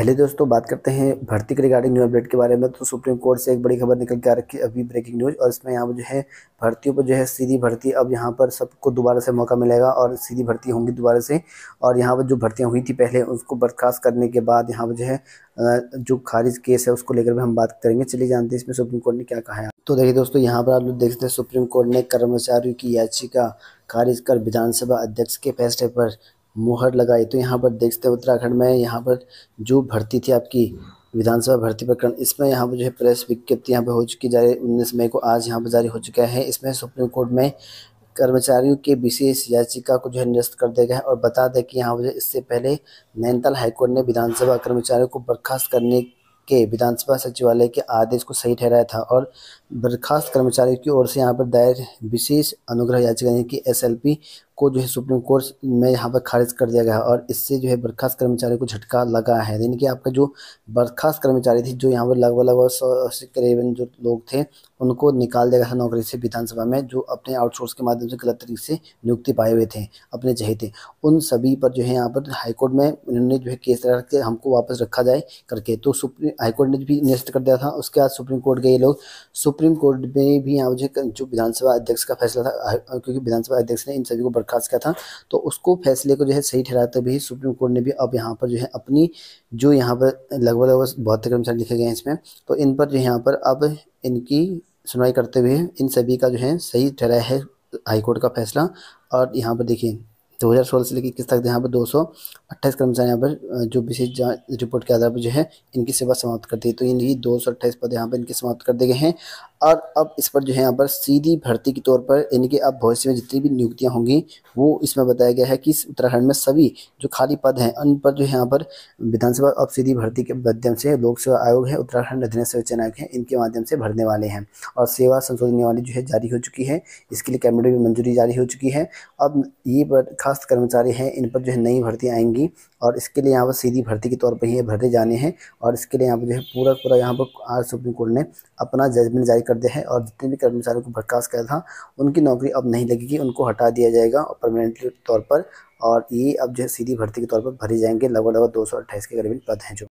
पहले दोस्तों बात करते हैं भर्ती के रिगार्डिंग न्यू अपडेट के बारे में तो सुप्रीम कोर्ट से एक बड़ी खबर निकल के आ रखी है अभी ब्रेकिंग न्यूज और इसमें यहाँ पर जो है भर्तियों पर जो है सीधी भर्ती अब यहाँ पर सबको दोबारा से मौका मिलेगा और सीधी भर्ती होंगी दोबारा से और यहाँ पर जो भर्तियाँ हुई थी पहले उसको बर्खास्त करने के बाद यहाँ पर जो है जो खारिज केस है उसको लेकर भी हम बात करेंगे चलिए जानते हैं इसमें सुप्रीम कोर्ट ने क्या कहा है तो देखिए दोस्तों यहाँ पर आप लोग देखते हैं सुप्रीम कोर्ट ने कर्मचारियों की याचिका खारिज कर विधानसभा अध्यक्ष के फैसले पर मुहर लगाई तो यहाँ पर देखते हैं उत्तराखंड में यहाँ पर जो भर्ती थी आपकी विधानसभा भर्ती प्रकरण इसमें यहाँ पर जो है प्रेस विज्ञप्ति यहाँ पर हो चुकी जारी उन्नीस मई को आज यहाँ पर जारी हो चुका है इसमें सुप्रीम कोर्ट में कर्मचारियों के विशेष याचिका को जो है निरस्त कर दिया गया है और बता दें कि यहाँ पर इससे पहले नैनीताल हाईकोर्ट ने विधानसभा कर्मचारियों को बर्खास्त करने के विधानसभा सचिवालय के आदेश को सही ठहराया था और बर्खास्त कर्मचारियों की ओर से यहाँ पर दायर विशेष अनुग्रह याचिका यानी कि एस को जो है सुप्रीम कोर्ट में यहाँ पर खारिज कर दिया गया और इससे जो है बर्खास्त कर्मचारी को झटका लगा है यानी कि आपका जो बर्खास्त कर्मचारी थी जो यहाँ पर लगभग लगभग सौ से करीबन जो लोग थे उनको निकाल दिया गया था नौकरी से विधानसभा में जो अपने आउटसोर्स के माध्यम से गलत तरीके से नियुक्ति पाए हुए थे अपने थे उन सभी पर जो है यहाँ पर हाईकोर्ट में उन्होंने जो है केस लगा के हमको वापस रखा जाए करके तो सुप्रीम हाईकोर्ट ने भी निरस्त कर दिया था उसके बाद सुप्रीम कोर्ट गए लोग सुप्रीम कोर्ट में भी यहाँ जो विधानसभा अध्यक्ष का फैसला था क्योंकि विधानसभा अध्यक्ष ने इन सभी को बरकरार खास किया था तो उसको फैसले को जो है सही ठहराते हुए सुप्रीम कोर्ट ने भी अब यहाँ पर जो है अपनी जो यहाँ पर लगभग लगभग बहत्तर कर्मचारी लिखे गए हैं इसमें तो इन पर जो यहाँ पर अब इनकी सुनवाई करते हुए इन सभी का जो है सही ठहराया है हाईकोर्ट का फैसला और यहाँ पर देखिए दो हज़ार सोलह से लेकर इक्कीस तक यहाँ पर दो सौ अट्ठाईस कर्मचारी यहाँ पर जो विशेष जांच रिपोर्ट के आधार पर जो है इनकी सेवा समाप्त कर दी तो ही दो सौ अट्ठाईस पद यहाँ पर इनके समाप्त कर दिए गए हैं और अब इस पर जो है यहाँ पर सीधी भर्ती के तौर पर यानी कि अब भविष्य में जितनी भी नियुक्तियाँ होंगी वो इसमें बताया गया है कि उत्तराखंड में सभी जो खाली पद हैं उन पर जो है यहाँ पर विधानसभा अब सीधी भर्ती के माध्यम से लोक सेवा आयोग है उत्तराखंड अधीनस्थ चयन आयोग है इनके माध्यम से भरने वाले हैं और सेवा संशोधन नियमावली जो है जारी हो चुकी है इसके लिए कैबिनेट में मंजूरी जारी हो चुकी है अब ये खास कर्मचारी हैं इन पर जो है नई भर्ती आएंगी और इसके लिए यहाँ पर सीधी भर्ती के तौर पर ही भरे जाने हैं और इसके लिए यहाँ पर जो है पूरा पूरा यहाँ पर आज सुप्रीम कोर्ट ने अपना जजमेंट जारी कर दिया है और जितने भी कर्मचारियों को बर्खास्त किया था उनकी नौकरी अब नहीं लगेगी उनको हटा दिया जाएगा और परमानेंटली तौर पर और ये अब जो है सीधी भर्ती के तौर पर भरे जाएंगे लगभग लगभग दो के करीबन पद हैं जो